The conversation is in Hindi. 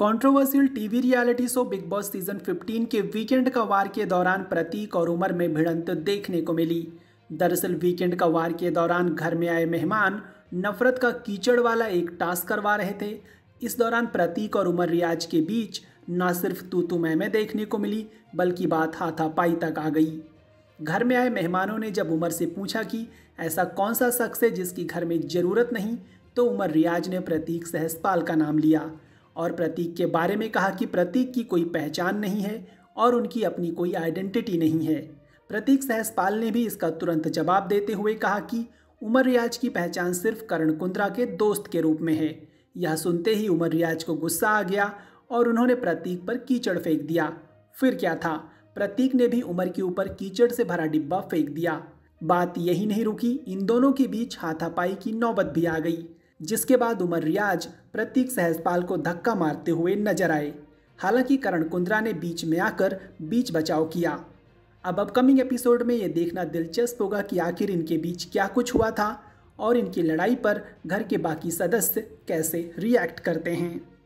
controversial TV reality show Bigg Boss season 15 के वीकेंड का वार के दौरान प्रतीक और उमर में भिड़ंत देखने को मिली दरअसल वीकेंड का वार के दौरान घर में आए मेहमान नफरत का कीचड़ वाला एक टास्क करवा रहे थे इस दौरान प्रतीक और उमर रियाज के बीच ना सिर्फ तू तू मैं में देखने को मिली बल्कि बात हाथापाई तक आ गई घर में आए मेहमानों ने जब उमर से पूछा कि ऐसा कौन सा शख्स है जिसकी घर में ज़रूरत नहीं तो उमर रियाज ने प्रतीक सहसपाल का नाम लिया और प्रतीक के बारे में कहा कि प्रतीक की कोई पहचान नहीं है और उनकी अपनी कोई आइडेंटिटी नहीं है प्रतीक सहसपाल ने भी इसका तुरंत जवाब देते हुए कहा कि उमर रियाज की पहचान सिर्फ करण कुंद्रा के दोस्त के रूप में है यह सुनते ही उमर रियाज को गुस्सा आ गया और उन्होंने प्रतीक पर कीचड़ फेंक दिया फिर क्या था प्रतीक ने भी उमर के ऊपर कीचड़ से भरा डिब्बा फेंक दिया बात यही नहीं रुकी इन दोनों के बीच हाथापाई की नौबत भी आ गई जिसके बाद उमर रियाज प्रतीक सहजपाल को धक्का मारते हुए नजर आए हालांकि करण कुंद्रा ने बीच में आकर बीच बचाव किया अब अपकमिंग एपिसोड में ये देखना दिलचस्प होगा कि आखिर इनके बीच क्या कुछ हुआ था और इनकी लड़ाई पर घर के बाकी सदस्य कैसे रिएक्ट करते हैं